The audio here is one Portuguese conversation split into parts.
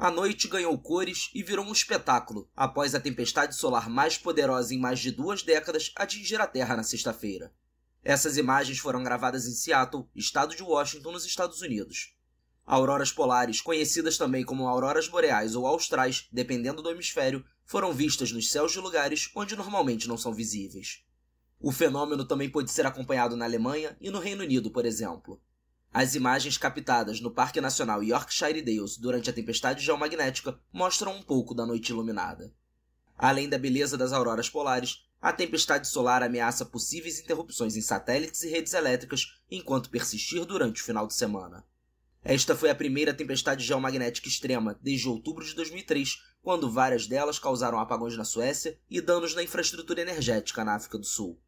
A noite ganhou cores e virou um espetáculo após a tempestade solar mais poderosa em mais de duas décadas atingir a Terra na sexta-feira. Essas imagens foram gravadas em Seattle, estado de Washington, nos Estados Unidos. Auroras polares, conhecidas também como auroras boreais ou austrais, dependendo do hemisfério, foram vistas nos céus de lugares onde normalmente não são visíveis. O fenômeno também pôde ser acompanhado na Alemanha e no Reino Unido, por exemplo. As imagens captadas no Parque Nacional Yorkshire Dales durante a tempestade geomagnética mostram um pouco da noite iluminada. Além da beleza das auroras polares, a tempestade solar ameaça possíveis interrupções em satélites e redes elétricas enquanto persistir durante o final de semana. Esta foi a primeira tempestade geomagnética extrema desde outubro de 2003, quando várias delas causaram apagões na Suécia e danos na infraestrutura energética na África do Sul.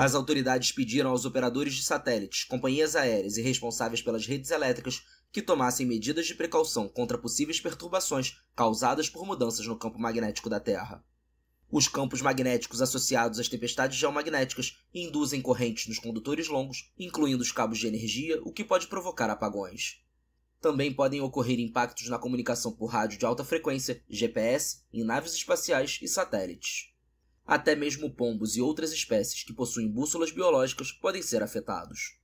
As autoridades pediram aos operadores de satélites, companhias aéreas e responsáveis pelas redes elétricas que tomassem medidas de precaução contra possíveis perturbações causadas por mudanças no campo magnético da Terra. Os campos magnéticos associados às tempestades geomagnéticas induzem correntes nos condutores longos, incluindo os cabos de energia, o que pode provocar apagões. Também podem ocorrer impactos na comunicação por rádio de alta frequência, GPS, em naves espaciais e satélites. Até mesmo pombos e outras espécies que possuem bússolas biológicas podem ser afetados.